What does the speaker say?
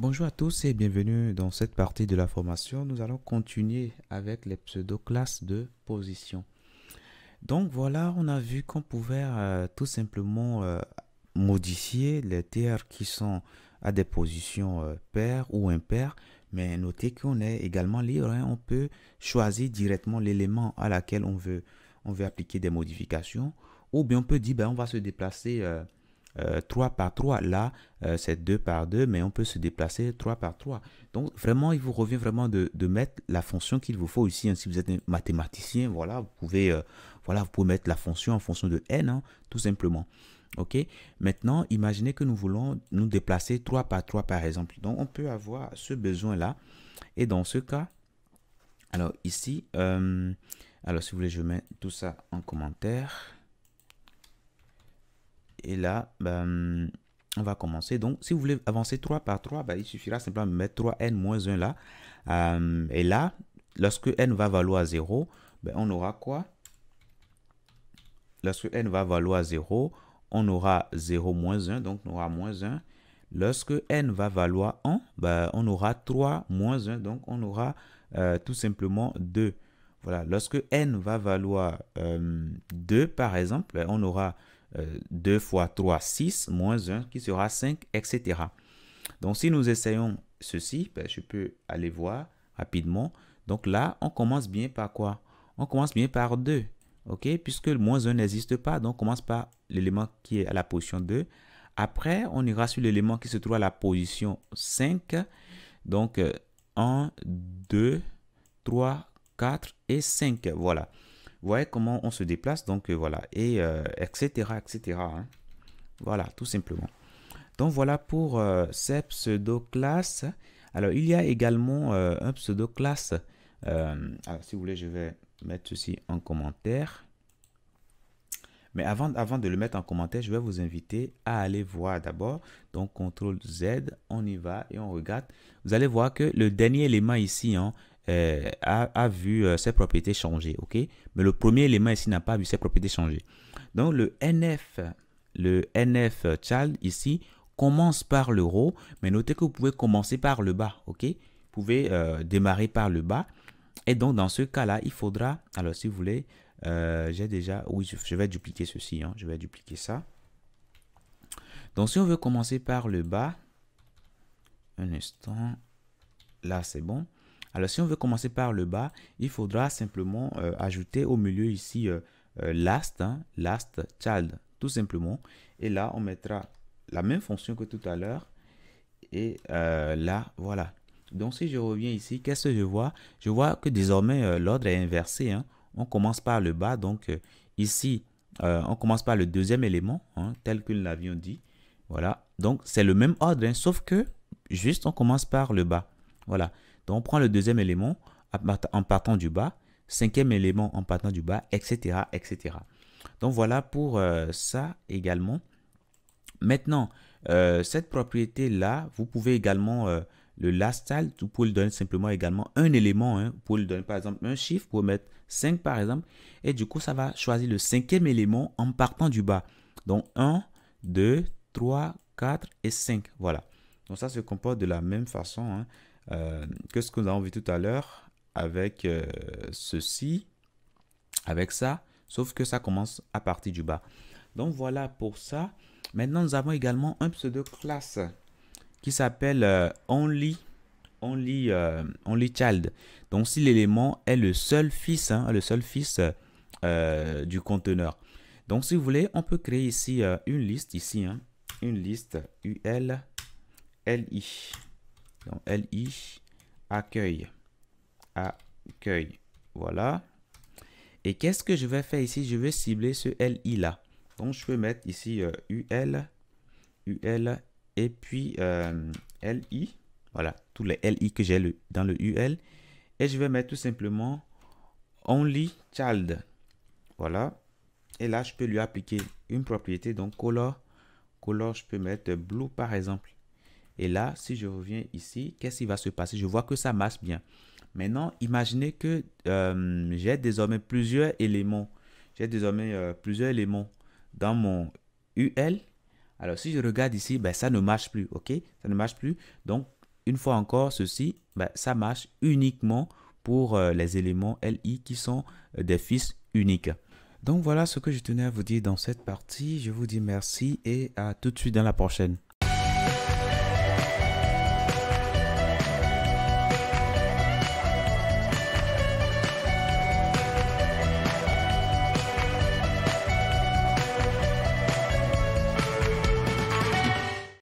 Bonjour à tous et bienvenue dans cette partie de la formation. Nous allons continuer avec les pseudo-classes de position. Donc voilà, on a vu qu'on pouvait euh, tout simplement euh, modifier les tiers qui sont à des positions euh, paires ou impaires. Mais notez qu'on est également libre, hein. on peut choisir directement l'élément à laquelle on veut, on veut appliquer des modifications. Ou bien on peut dire, ben, on va se déplacer 3 euh, par 3. Là, euh, c'est 2 par 2, mais on peut se déplacer 3 par 3. Donc, vraiment, il vous revient vraiment de, mettre la fonction qu'il vous faut ici. Hein. Si vous êtes mathématicien, voilà, vous pouvez, euh, voilà, vous pouvez mettre la fonction en fonction de n, hein, tout simplement. OK Maintenant, imaginez que nous voulons nous déplacer 3 par 3, par exemple. Donc, on peut avoir ce besoin-là. Et dans ce cas, alors ici, alors si vous voulez, je mets tout ça en commentaire. Et là, bah, hum, on va commencer. Donc, si vous voulez avancer 3 par 3, bah, il suffira simplement de mettre 3n-1 là. Hum, et là, lorsque n va valoir 0, bah, on aura quoi Lorsque n va valoir 0, on aura 0 moins 1, donc on aura moins 1. Lorsque n va valoir 1, on aura 3 moins 1, donc on aura euh, tout simplement 2. Voilà, lorsque n va valoir 2, hum, par exemple, on aura 2 euh, fois 3, 6, moins 1 qui sera 5, etc. Donc si nous essayons ceci, ben, je peux aller voir rapidement. Donc là, on commence bien par quoi On commence bien par 2. OK Puisque le moins 1 n'existe pas, donc on commence par l'élément qui est à la position 2. Après, on ira sur l'élément qui se trouve à la position 5. Donc 1, 2, 3, 4 et 5. Voilà. Vous voyez comment on se déplace, donc euh, voilà, et etc. Euh, etc. Hein. Voilà, tout simplement. Donc voilà pour euh, cette pseudo-classes. Alors il y a également un pseudo-classe. si vous voulez, je vais mettre ceci en commentaire. Mais avant, avant de le mettre en commentaire, je vais vous inviter à aller voir d'abord. Donc, CTRL Z, on y va et on regarde. Vous allez voir que le dernier élément ici, hein, euh, a, vu euh, ses propriétés changer, ok Mais le premier élément ici n'a pas vu ses propriétés changer. Donc le NF, le NF euh, child ici commence par l'euro, mais notez que vous pouvez commencer par le bas, ok Vous pouvez démarrer par le bas. Et donc dans ce cas-là, il faudra, alors si vous voulez, j'ai déjà, oui, je, je vais dupliquer ceci, hein, je vais dupliquer ça. Donc si on veut commencer par le bas, un instant, là c'est bon. Alors si on veut commencer par le bas, il faudra simplement euh, ajouter au milieu ici euh, euh, last, hein, last child, tout simplement. Et là, on mettra la même fonction que tout à l'heure. Et là, voilà. Donc si je reviens ici, qu'est-ce que je vois Je vois que désormais, l'ordre est inversé. Hein. On commence par le bas, donc ici, on commence par le deuxième élément, hein, tel que nous l'avions dit. Voilà, donc c'est le même ordre, sauf que juste on commence par le bas. Voilà. Donc on prend le deuxième élément en partant du bas, cinquième élément en partant du bas, etc. etc. Donc voilà pour euh, ça également. Maintenant, euh, cette propriété-là, vous pouvez également, euh, le last style, vous pouvez lui donner simplement également un élément. Hein. Vous pouvez le donner par exemple un chiffre, vous pouvez mettre 5 par exemple. Et du coup, ça va choisir le cinquième élément en partant du bas. Donc 1, 2, 3, 4 et 5. Voilà. Donc ça se comporte de la même façon. Hein. Euh, que ce que nous avons vu tout à l'heure avec euh, ceci, avec ça, sauf que ça commence à partir du bas. Donc voilà pour ça. Maintenant, nous avons également un pseudo classe qui s'appelle euh, only, only, only, child. Donc si l'élément est le seul fils, hein, le seul fils du conteneur. Donc si vous voulez, on peut créer ici une liste, ici, hein, une liste UL, LI. Donc, LI, accueil, accueil. Voilà. Et qu'est-ce que je vais faire ici Je vais cibler ce LI là. Donc, je peux mettre ici UL, euh, UL et puis euh, LI. Voilà, tous les LI que j'ai le, dans le UL. Et je vais mettre tout simplement only child. Voilà. Et là, je peux lui appliquer une propriété. Donc, color, color, je peux mettre blue par exemple. Et là, si je reviens ici, qu'est-ce qui va se passer Je vois que ça marche bien. Maintenant, imaginez que euh, j'ai désormais plusieurs éléments. J'ai désormais euh, plusieurs éléments dans mon UL. Alors, si je regarde ici, ben, ça ne marche plus, ok Ça ne marche plus. Donc, une fois encore, ceci, ben, ça marche uniquement pour euh, les éléments LI qui sont des fils uniques. Donc, voilà ce que je tenais à vous dire dans cette partie. Je vous dis merci et à tout de suite dans la prochaine.